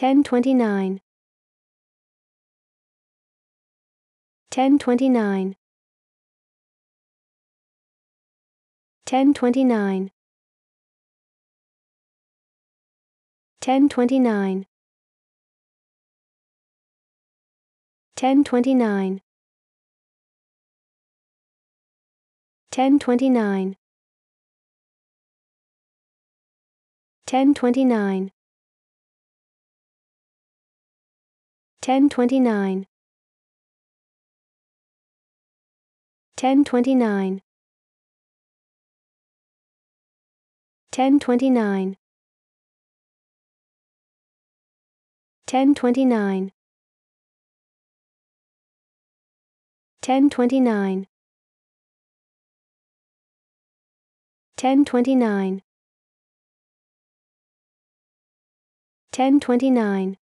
1029 1029 1029 1029 1029 1029 1029 1029 1029 1029 1029 1029 1029 1029